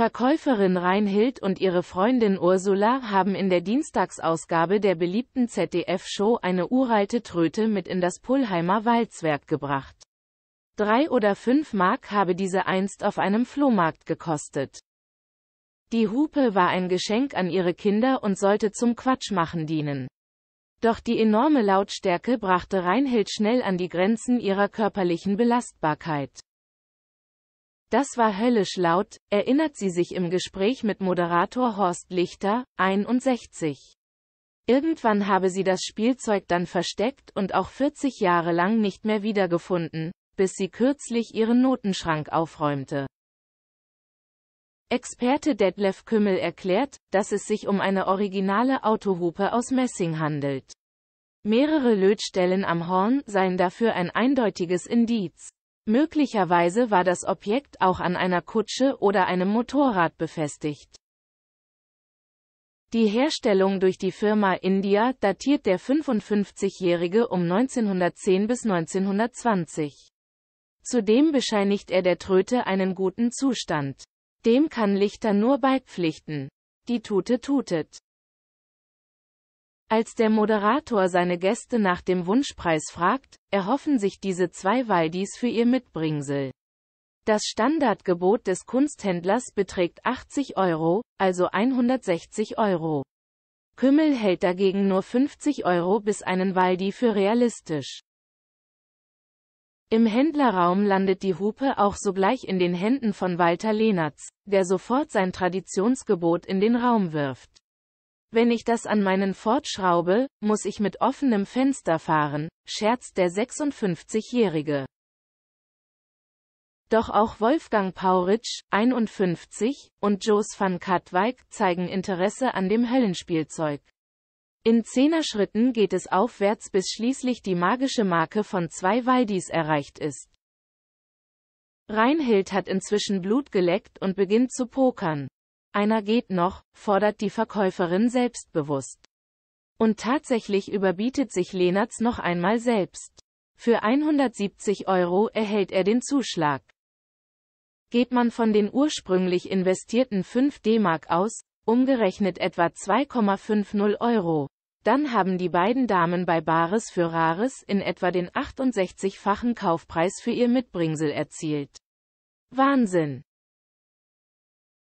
Verkäuferin Reinhild und ihre Freundin Ursula haben in der Dienstagsausgabe der beliebten ZDF-Show eine uralte Tröte mit in das Pullheimer Walzwerk gebracht. Drei oder fünf Mark habe diese einst auf einem Flohmarkt gekostet. Die Hupe war ein Geschenk an ihre Kinder und sollte zum Quatschmachen dienen. Doch die enorme Lautstärke brachte Reinhild schnell an die Grenzen ihrer körperlichen Belastbarkeit. Das war höllisch laut, erinnert sie sich im Gespräch mit Moderator Horst Lichter, 61. Irgendwann habe sie das Spielzeug dann versteckt und auch 40 Jahre lang nicht mehr wiedergefunden, bis sie kürzlich ihren Notenschrank aufräumte. Experte Detlef Kümmel erklärt, dass es sich um eine originale Autohupe aus Messing handelt. Mehrere Lötstellen am Horn seien dafür ein eindeutiges Indiz. Möglicherweise war das Objekt auch an einer Kutsche oder einem Motorrad befestigt. Die Herstellung durch die Firma India datiert der 55-Jährige um 1910 bis 1920. Zudem bescheinigt er der Tröte einen guten Zustand. Dem kann Lichter nur beipflichten. Die Tute tutet. Als der Moderator seine Gäste nach dem Wunschpreis fragt, erhoffen sich diese zwei Waldis für ihr Mitbringsel. Das Standardgebot des Kunsthändlers beträgt 80 Euro, also 160 Euro. Kümmel hält dagegen nur 50 Euro bis einen Waldi für realistisch. Im Händlerraum landet die Hupe auch sogleich in den Händen von Walter Lehnertz, der sofort sein Traditionsgebot in den Raum wirft. Wenn ich das an meinen Ford schraube, muss ich mit offenem Fenster fahren, scherzt der 56-Jährige. Doch auch Wolfgang Pauritsch, 51, und Jos van Katwijk zeigen Interesse an dem Höllenspielzeug. In Zehnerschritten geht es aufwärts bis schließlich die magische Marke von zwei Waldis erreicht ist. Reinhild hat inzwischen Blut geleckt und beginnt zu pokern. Einer geht noch, fordert die Verkäuferin selbstbewusst. Und tatsächlich überbietet sich Lenatz noch einmal selbst. Für 170 Euro erhält er den Zuschlag. Geht man von den ursprünglich investierten 5 D-Mark aus, umgerechnet etwa 2,50 Euro, dann haben die beiden Damen bei Bares für Rares in etwa den 68-fachen Kaufpreis für ihr Mitbringsel erzielt. Wahnsinn!